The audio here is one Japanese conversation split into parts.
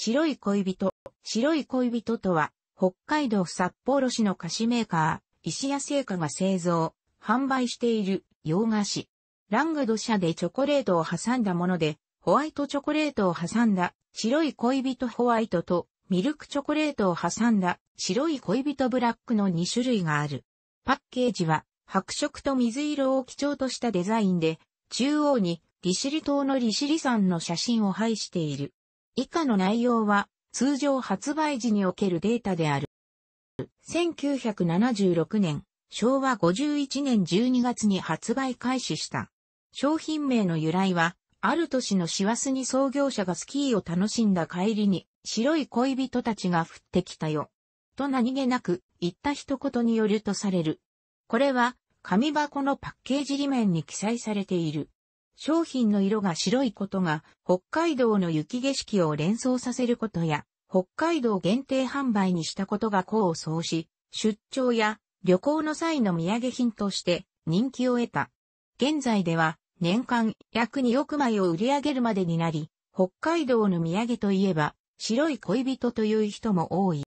白い恋人。白い恋人とは、北海道札幌市の菓子メーカー、石屋製菓が製造、販売している洋菓子。ラングド社でチョコレートを挟んだもので、ホワイトチョコレートを挟んだ白い恋人ホワイトとミルクチョコレートを挟んだ白い恋人ブラックの2種類がある。パッケージは白色と水色を基調としたデザインで、中央に利尻島の利尻山の写真を配している。以下の内容は通常発売時におけるデータである。1976年、昭和51年12月に発売開始した。商品名の由来は、ある年の師走に創業者がスキーを楽しんだ帰りに、白い恋人たちが降ってきたよ。と何気なく言った一言によるとされる。これは、紙箱のパッケージ裏面に記載されている。商品の色が白いことが、北海道の雪景色を連想させることや、北海道限定販売にしたことが功を奏し、出張や旅行の際の土産品として人気を得た。現在では年間約2億枚を売り上げるまでになり、北海道の土産といえば白い恋人という人も多い。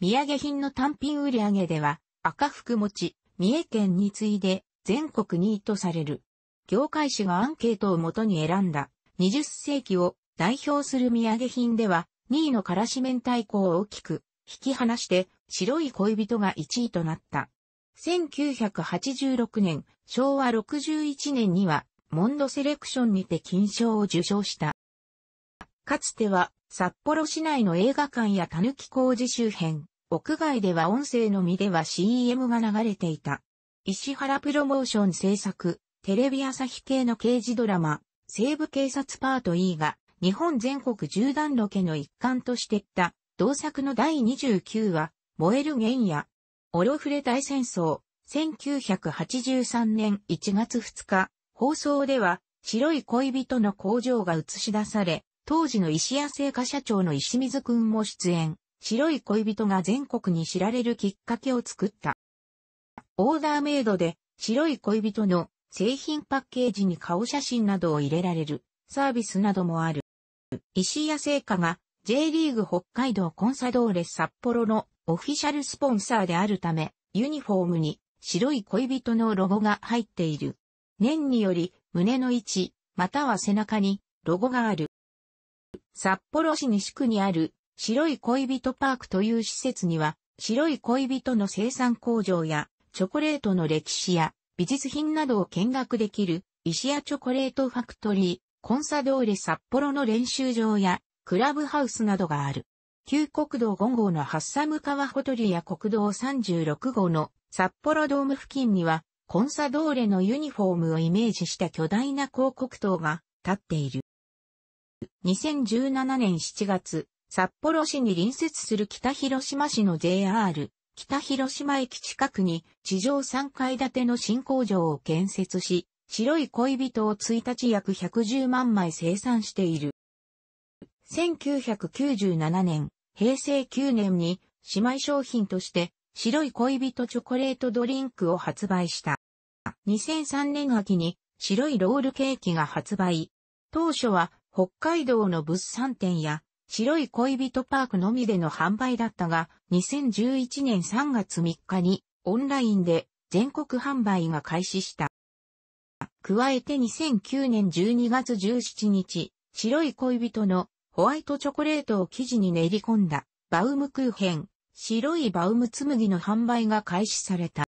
土産品の単品売り上げでは赤福餅、三重県に次いで全国2位とされる。業界誌がアンケートをもとに選んだ20世紀を代表する土産品では2位のからし明太子を大きく引き離して白い恋人が1位となった。1986年、昭和61年にはモンドセレクションにて金賞を受賞した。かつては札幌市内の映画館や狸工事周辺、屋外では音声のみでは CM が流れていた。石原プロモーション制作、テレビ朝日系の刑事ドラマ、西部警察パート E が、日本全国縦断ロケの一環としてった、同作の第29話、燃える原野、オロフレ大戦争、1983年1月2日、放送では、白い恋人の工場が映し出され、当時の石屋製菓社長の石水くんも出演、白い恋人が全国に知られるきっかけを作った。オーダーメイドで、白い恋人の製品パッケージに顔写真などを入れられるサービスなどもある。石屋製菓が J リーグ北海道コンサドーレ札幌のオフィシャルスポンサーであるため、ユニフォームに白い恋人のロゴが入っている。年により胸の位置、または背中にロゴがある。札幌市西区にある白い恋人パークという施設には白い恋人の生産工場やチョコレートの歴史や美術品などを見学できる、石屋チョコレートファクトリー、コンサドーレ札幌の練習場や、クラブハウスなどがある。旧国道5号のハッサム川ほとりや国道36号の札幌ドーム付近には、コンサドーレのユニフォームをイメージした巨大な広告塔が立っている。2017年7月、札幌市に隣接する北広島市の JR 北広島駅近くに地上3階建ての新工場を建設し、白い恋人を1日約110万枚生産している。1997年、平成9年に姉妹商品として白い恋人チョコレートドリンクを発売した。2003年秋に白いロールケーキが発売。当初は北海道の物産展や白い恋人パークのみでの販売だったが、2011年3月3日にオンラインで全国販売が開始した。加えて2009年12月17日、白い恋人のホワイトチョコレートを生地に練り込んだバウムクーヘン、白いバウム紬の販売が開始された。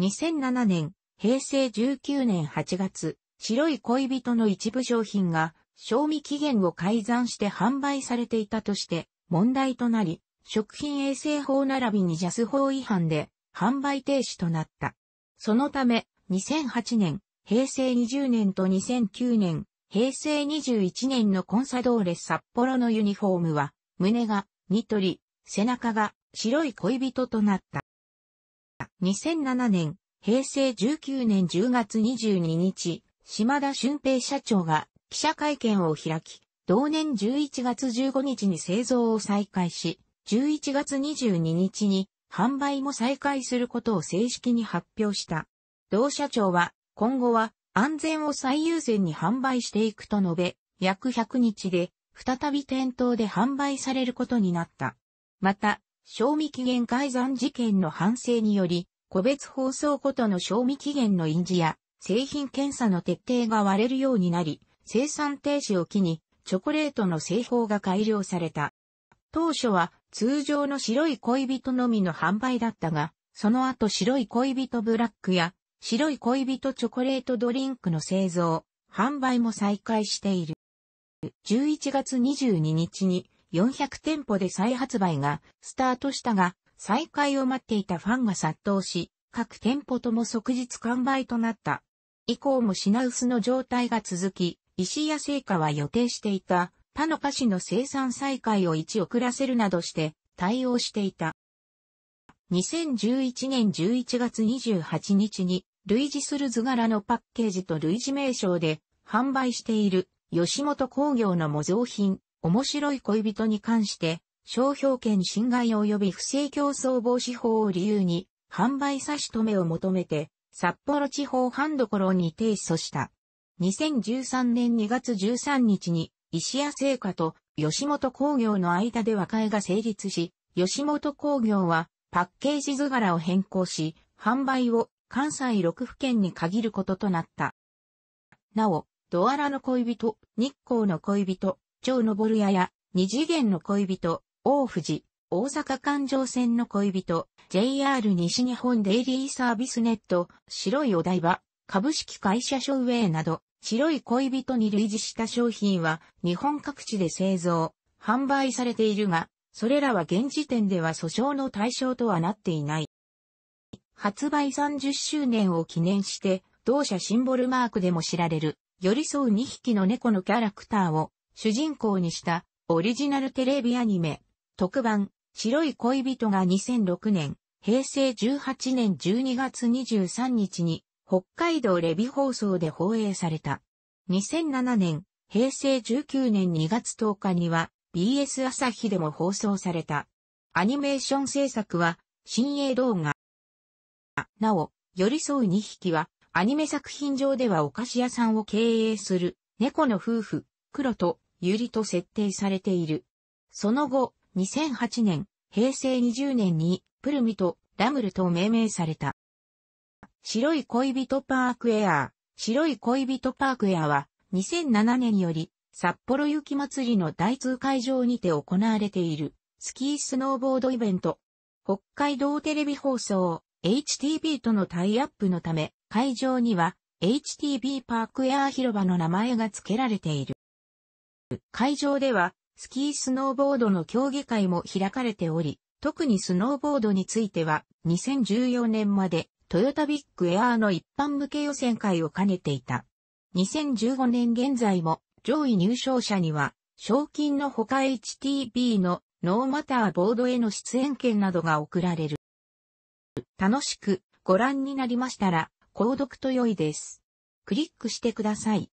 2007年、平成19年8月、白い恋人の一部商品が賞味期限を改ざんして販売されていたとして問題となり、食品衛生法並びにジャス法違反で販売停止となった。そのため、2008年、平成20年と2009年、平成21年のコンサドーレ札幌のユニフォームは、胸がニトリ、背中が白い恋人となった。2007年、平成19年10月22日、島田俊平社長が記者会見を開き、同年11月15日に製造を再開し、11月22日に販売も再開することを正式に発表した。同社長は、今後は安全を最優先に販売していくと述べ、約100日で再び店頭で販売されることになった。また、賞味期限改ざん事件の反省により、個別包装ごとの賞味期限の印字や製品検査の徹底が割れるようになり、生産停止を機に、チョコレートの製法が改良された。当初は通常の白い恋人のみの販売だったが、その後白い恋人ブラックや白い恋人チョコレートドリンクの製造、販売も再開している。11月22日に400店舗で再発売がスタートしたが、再開を待っていたファンが殺到し、各店舗とも即日完売となった。以降も品薄の状態が続き、石屋製菓は予定していた他の菓子の生産再開を一遅らせるなどして対応していた。2011年11月28日に類似する図柄のパッケージと類似名称で販売している吉本工業の模造品、面白い恋人に関して商標権侵害及び不正競争防止法を理由に販売差し止めを求めて札幌地方半所に提訴した。2013年2月13日に、石屋製菓と吉本工業の間で和解が成立し、吉本工業はパッケージ図柄を変更し、販売を関西6府県に限ることとなった。なお、ドアラの恋人、日光の恋人、超昇屋や、二次元の恋人、大藤、大阪環状線の恋人、JR 西日本デイリーサービスネット、白いお台場、株式会社ショーウェイなど、白い恋人に類似した商品は日本各地で製造、販売されているが、それらは現時点では訴訟の対象とはなっていない。発売30周年を記念して、同社シンボルマークでも知られる、寄り添う2匹の猫のキャラクターを主人公にしたオリジナルテレビアニメ、特番、白い恋人が2006年、平成18年12月23日に北海道レビ放送で放映された。2007年、平成19年2月10日には BS 朝日でも放送された。アニメーション制作は、新鋭動画。なお、寄り添う2匹は、アニメ作品上ではお菓子屋さんを経営する、猫の夫婦、黒と、ゆりと設定されている。その後、2008年、平成20年に、プルミとラムルと命名された。白い恋人パークエアー。白い恋人パークエアは、2007年より、札幌雪祭りの大通会場にて行われている、スキースノーボードイベント。北海道テレビ放送、HTB とのタイアップのため、会場には、HTB パークエア広場の名前が付けられている。会場では、スキースノーボードの競技会も開かれており、特にスノーボードについては、2014年までトヨタビッグエアーの一般向け予選会を兼ねていた。2015年現在も上位入賞者には賞金のほか HTB のノーマターボードへの出演権などが贈られる。楽しくご覧になりましたら購読と良いです。クリックしてください。